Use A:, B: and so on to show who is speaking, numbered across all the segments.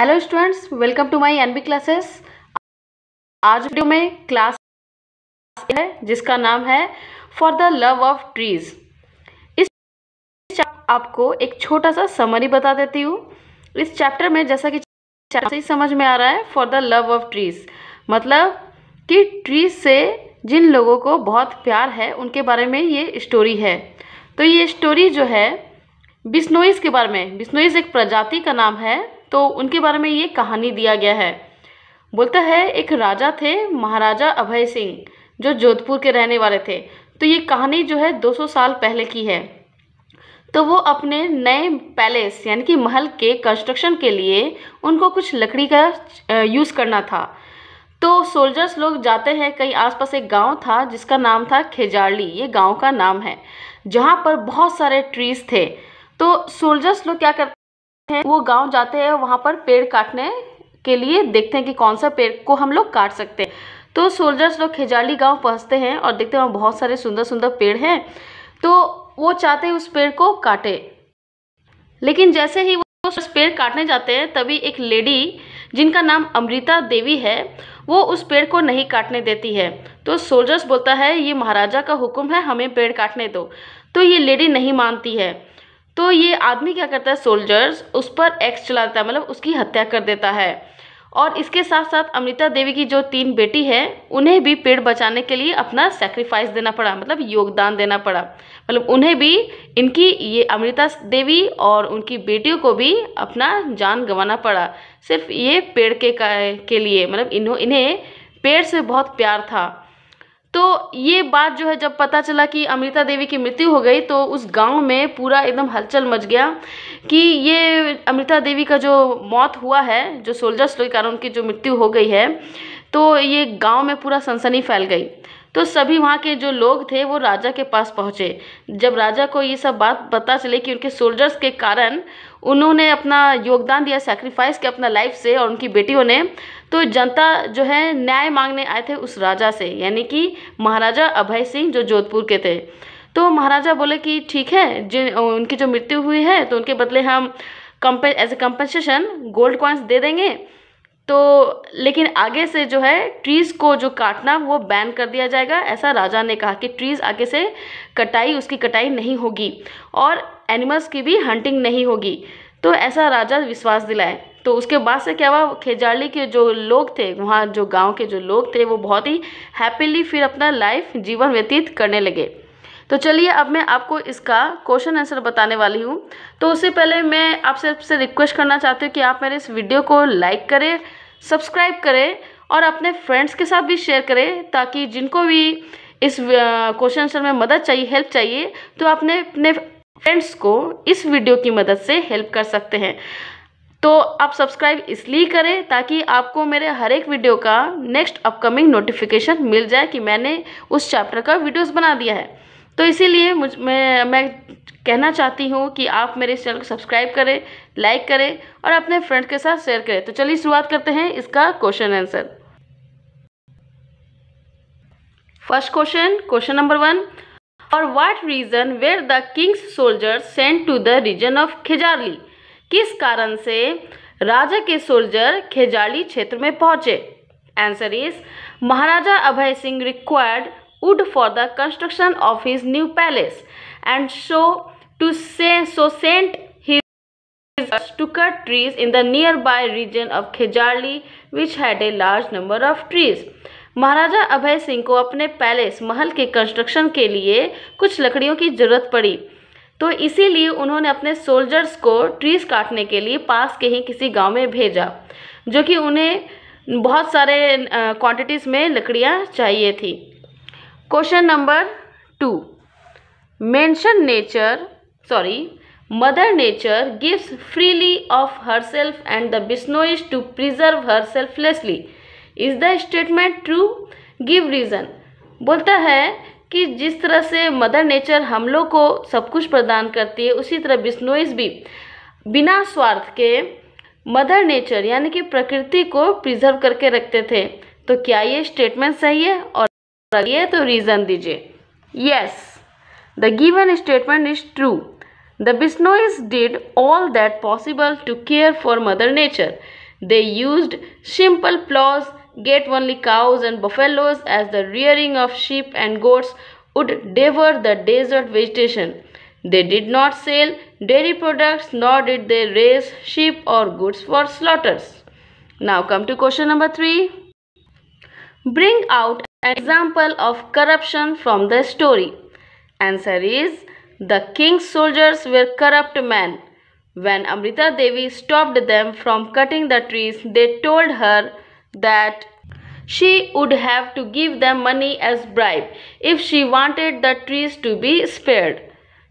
A: Hello students welcome to my NB classes आज video में class है जिसका नाम है for the love of trees इस आपको एक छोटा सा समरी बता देती हूँ इस चैप्टर में जैसा कि से समझ में आ रहा है for the love of trees मतलब कि ट्रीज से जिन लोगों को बहुत प्यार है उनके बारे में ये स्टोरी है तो ये स्टोरी जो है बिस्नोइस के बारे में बिस्नोइस एक प्रजाति का नाम है तो उनके बारे में ये कहानी दिया गया है बोलता है एक राजा थे महाराजा अभय सिंह जो जोधपुर के रहने वाले थे तो ये कहानी जो है 200 साल पहले की है तो वो अपने नए पैलेस यानी कि महल के कंस्ट्रक्शन के लिए उनको कुछ लकड़ी का यूज़ करना था तो सोल्जर्स लोग जाते हैं कहीं आसपास एक गांव था जिसका नाम था खेजारली ये गांव का नाम है जहाँ पर बहुत सारे ट्रीज थे तो सोल्जर्स लोग क्या करते हैं वो गांव जाते हैं वहां पर पेड़ काटने के लिए देखते हैं कि कौन सा पेड़ को हम लोग काट सकते हैं तो सोल्जर्स लोग खेजाली गांव पहुँचते हैं और देखते हैं वहाँ बहुत सारे सुंदर सुंदर पेड़ हैं तो वो चाहते हैं उस पेड़ को काटे लेकिन जैसे ही वो उस पेड़ काटने जाते हैं तभी एक लेडी जिनका नाम अमृता देवी है वो उस पेड़ को नहीं काटने देती है तो सोल्जर्स बोलता है ये महाराजा का हुक्म है हमें पेड़ काटने दो तो ये लेडी नहीं मानती है तो ये आदमी क्या करता है सोल्जर्स उस पर एक्स चलाता है मतलब उसकी हत्या कर देता है और इसके साथ साथ अमृता देवी की जो तीन बेटी है उन्हें भी पेड़ बचाने के लिए अपना सेक्रीफाइस देना पड़ा मतलब योगदान देना पड़ा मतलब उन्हें भी इनकी ये अमृता देवी और उनकी बेटियों को भी अपना जान गंवाना पड़ा सिर्फ ये पेड़ के के लिए मतलब इन्हों इन्हें पेड़ से बहुत प्यार था तो ये बात जो है जब पता चला कि अमृता देवी की मृत्यु हो गई तो उस गांव में पूरा एकदम हलचल मच गया कि ये अमृता देवी का जो मौत हुआ है जो सोल्जर्स के कारण उनकी जो मृत्यु हो गई है तो ये गांव में पूरा सनसनी फैल गई तो सभी वहाँ के जो लोग थे वो राजा के पास पहुँचे जब राजा को ये सब बात पता चले कि उनके सोल्जर्स के कारण उन्होंने अपना योगदान दिया सेक्रीफाइस किया अपना लाइफ से और उनकी बेटियों ने तो जनता जो है न्याय मांगने आए थे उस राजा से यानी कि महाराजा अभय सिंह जो जोधपुर के थे तो महाराजा बोले कि ठीक है जिन उनकी जो मृत्यु हुई है तो उनके बदले हम कंपे as a compensation gold coins दे देंगे तो लेकिन आगे से जो है ट्रीज़ को जो काटना वो बैन कर दिया जाएगा ऐसा राजा ने कहा कि ट्रीज़ आगे से कटाई उसकी कटाई नहीं होगी और एनिमल्स की भी हंटिंग नहीं होगी तो ऐसा राजा विश्वास दिलाए तो उसके बाद से क्या हुआ खेजाली के जो लोग थे वहाँ जो गांव के जो लोग थे वो बहुत ही हैप्पीली फिर अपना लाइफ जीवन व्यतीत करने लगे तो चलिए अब मैं आपको इसका क्वेश्चन आंसर बताने वाली हूँ तो उससे पहले मैं आपसे आपसे रिक्वेस्ट करना चाहती हूँ कि आप मेरे इस वीडियो को लाइक करें सब्सक्राइब करें और अपने फ्रेंड्स के साथ भी शेयर करें ताकि जिनको भी इस क्वेश्चन आंसर में मदद चाहिए हेल्प चाहिए तो आपने अपने फ्रेंड्स को इस वीडियो की मदद से हेल्प कर सकते हैं तो आप सब्सक्राइब इसलिए करें ताकि आपको मेरे हर एक वीडियो का नेक्स्ट अपकमिंग नोटिफिकेशन मिल जाए कि मैंने उस चैप्टर का वीडियोस बना दिया है तो इसीलिए मुझ मैं मैं कहना चाहती हूँ कि आप मेरे चैनल को सब्सक्राइब करें लाइक करें और अपने फ्रेंड के साथ शेयर करें तो चलिए शुरुआत करते हैं इसका question answer first question question number one For what reason were the king's soldiers sent to the region of Khejarli किस कारण से राजा के सोल्जर खेजाली क्षेत्र में पहुंचे answer is Maharaja Abhay Singh required wood for the construction of his new palace and so to so sent his to cut trees in the nearby region of Khejali which had a large number of trees Maharaja Abhay Singh को अपने palace महल के construction के लिए कुछ लकड़ियों की ज़रूरत पड़ी तो इसीलिए उन्होंने अपने सोल्जर्स को ट्रीज काटने के लिए पास के ही किसी गांव में भेजा जो कि उन्हें बहुत सारे क्वांटिटीज़ में लकड़ियाँ चाहिए थी question number two mention nature sorry mother nature gives freely of herself and the Bishnois too preserve her selflessly is the statement true give reason बोलता है कि जिस तरह से मदर नेचर हम लोग को सब कुछ प्रदान करती है उसी तरह बिस्नोइस भी बिना स्वार्थ के मदर नेचर यानी कि प्रकृति को प्रिजर्व करके रखते थे तो क्या ये स्टेटमेंट सही है और ये तो रीज़न दीजिए yes the given statement is true the Bishnois did all that possible to care for mother nature they use simple ploughs get only cows and buffaloes as the rearing of sheep and goats would devour the desert vegetation. They did not sell dairy products nor did they raise sheep or goods for slaughters. Now come to question number 3. Bring out an example of corruption from the story. Answer is the king's soldiers were corrupt men. When Amrita Devi stopped them from cutting the trees, they told her that she would have to give them money as bribe if she wanted the trees to be spared.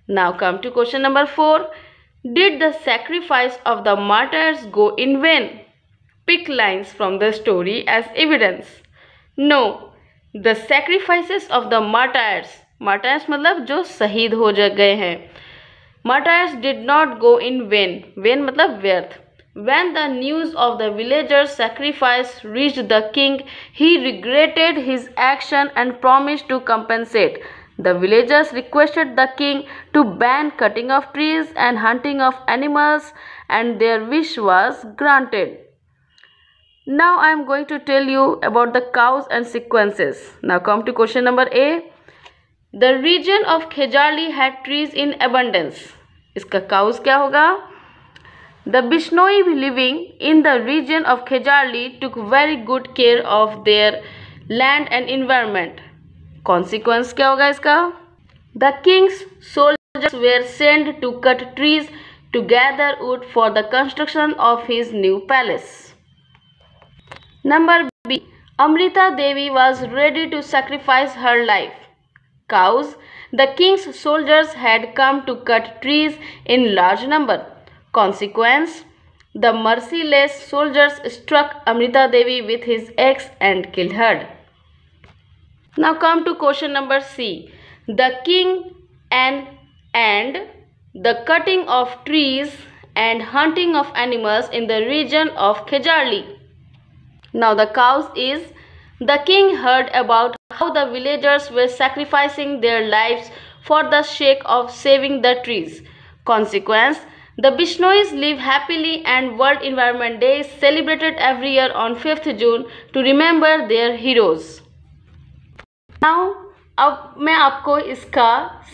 A: Now come to question number 4. Did the sacrifice of the martyrs go in vain? Pick lines from the story as evidence. No, the sacrifices of the martyrs, martyrs मतलब jo sahid हो गए हैं, martyrs did not go in vain, vain मतलब व्यर्थ when the news of the villager's sacrifice reached the king, he regretted his action and promised to compensate. The villagers requested the king to ban cutting of trees and hunting of animals and their wish was granted. Now I am going to tell you about the cows and sequences. Now come to question number A. The region of Khejali had trees in abundance. इसका cows? The Bishnoi living in the region of Khejali took very good care of their land and environment. Consequence क्या होगा इसका? The king's soldiers were sent to cut trees to gather wood for the construction of his new palace. Number B. Amrita Devi was ready to sacrifice her life. Cows. The king's soldiers had come to cut trees in large number. Consequence The merciless soldiers struck Amrita Devi with his axe and killed her. Now come to question number C. The king and and the cutting of trees and hunting of animals in the region of Khejarli. Now the cause is the king heard about how the villagers were sacrificing their lives for the sake of saving the trees. Consequence, the Bishnois live happily and World Environment Day is celebrated every year on 5th June to remember their heroes. Now, अब मैं आपको इसका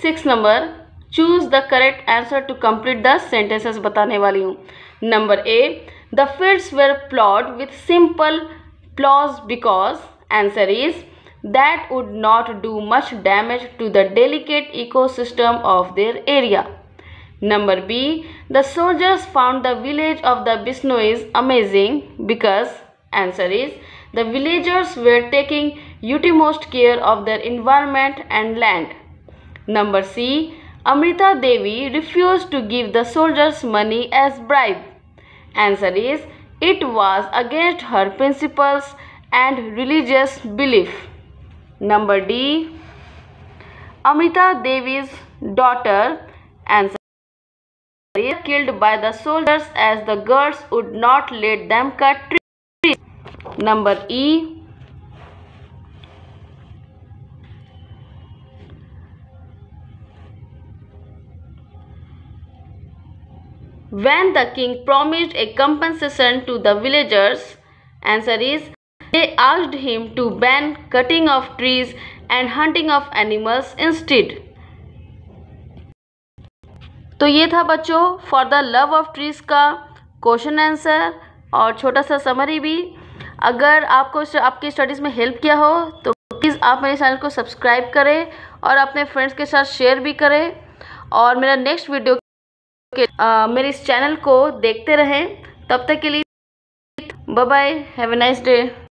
A: six number choose the correct answer to complete the sentences बताने वाली हूँ number A the fields were ploughed with simple ploughs because answer is that would not do much damage to the delicate ecosystem of their area. Number B. The soldiers found the village of the Bisnois amazing because answer is the villagers were taking utmost care of their environment and land. Number C. Amrita Devi refused to give the soldiers money as bribe. Answer is it was against her principles and religious belief. Number D. Amrita Devi's daughter answer were killed by the soldiers as the girls would not let them cut trees. Number E. When the king promised a compensation to the villagers, answer is they asked him to ban cutting of trees and hunting of animals instead. तो ये था बच्चों for the love of trees का question answer और छोटा सा summary भी अगर आपको आपकी स्टडीज़ में हेल्प किया हो तो प्लीज़ आप मेरे चैनल को सब्सक्राइब करें और अपने फ्रेंड्स के साथ शेयर भी करें और मेरा नेक्स्ट वीडियो के मेरे इस चैनल को देखते रहें तब तक के लिए bye bye have a nice day